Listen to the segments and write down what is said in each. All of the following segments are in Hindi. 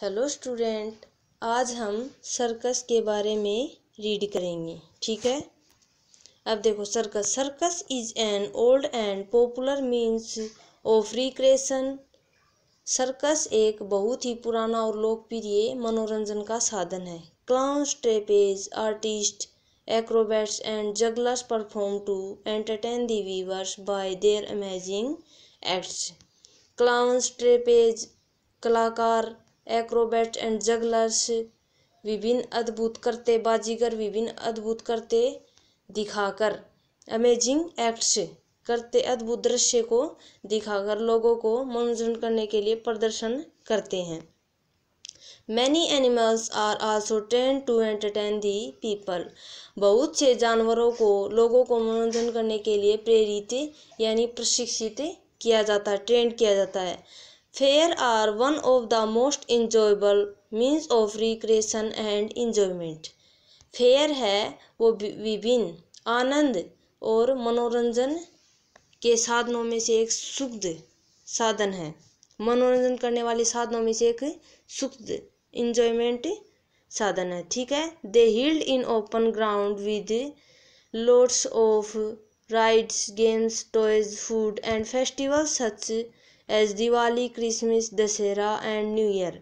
हेलो स्टूडेंट आज हम सर्कस के बारे में रीड करेंगे ठीक है अब देखो circus circus is an old and popular means of recreation circus एक बहुत ही पुराना और लोकप्रिय मनोरंजन का साधन है clowns trapeze artist acrobats and jugglers perform to entertain the by their amazing acts clowns trapeze कलाकार एक्रोबैट एंड जगलर्स विभिन्न अद्भुत करते बाजीगर विभिन्न अद्भुत करते दिखाकर अमेजिंग एक्ट्स करते अद्भुत दृश्य को दिखाकर लोगों को मनोरंजन करने के लिए प्रदर्शन करते हैं many animals are also ten to entertain the people बहुत से जानवरों को लोगों को मनोरंजन करने के लिए प्रेरित यानी प्रशिक्षित किया जाता है ट्रेंड किया जाता है fair are one of the most enjoyable means of recreation and enjoyment. Fair है वो विभिन्न आनंद और मनोरंजन के साधनों में से एक शुद्ध साधन है मनोरंजन करने वाले साधनों में से एक शुद्ध इंजॉयमेंट साधन है ठीक है they held in open ground with loads of rides games toys food and festival such as Diwali Christmas Dussehra and new year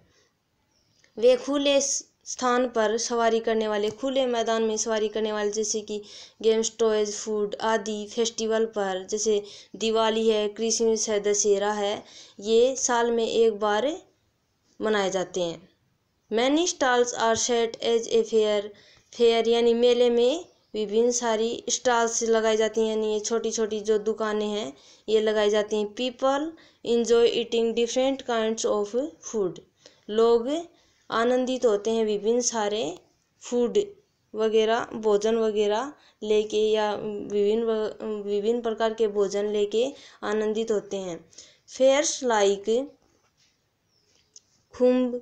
वे खुले स्थान पर सवारी करने वाले खुले मैदान में सवारी करने वाले जैसे कि गेम्स टॉयज फूड आदि फेस्टिवल पर जैसे दिवाली है क्रिसमस है दशहरा है ये साल में एक बार मनाए जाते हैं many stalls are set as a fair fair यानी मेले में विभिन्न सारी स्टॉल्स लगाई जाती हैं ये छोटी छोटी जो दुकानें हैं ये लगाई जाती हैं people enjoy eating different kind of food लोग आनंदित होते हैं विभिन्न सारे फूड वगैरह भोजन वगैरह लेके या विभिन्न विभिन्न प्रकार के भोजन लेके आनंदित होते हैं fairs like Kumbh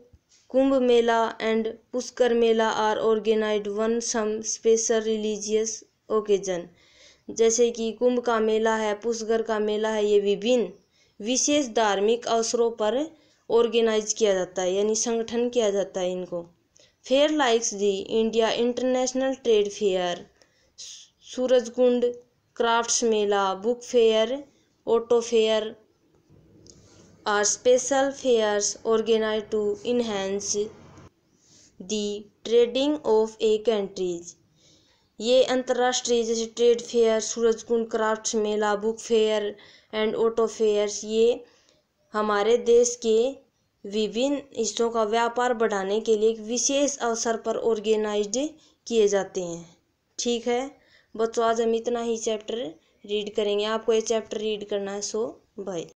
Kumbh Mela and Pushkar Mela are organise on some special religious occasion जैसे कि कुंभ का मेला है पुष्कर का मेला है ये विभिन्न विशेष धार्मिक अवसरों पर ऑर्गेनाइज किया जाता है यानी संगठन किया जाता है इनको fair likes the India international trade fair Surajkund crafts mela book fair auto fair are special fairs organized to enhance the trading of a countries ये अंतर्राष्ट्रीय जैसे trade fair Surajkund craft mela book fair and auto fairs ये हमारे देश के विभिन्न हिस्सों का व्यापार बढ़ाने के लिए एक विशेष अवसर पर ऑर्गेनाइज किए जाते हैं ठीक है बच्चों आज हम इतना ही चैप्टर रीड करेंगे आपको ये चैप्टर रीड करना है सो बाय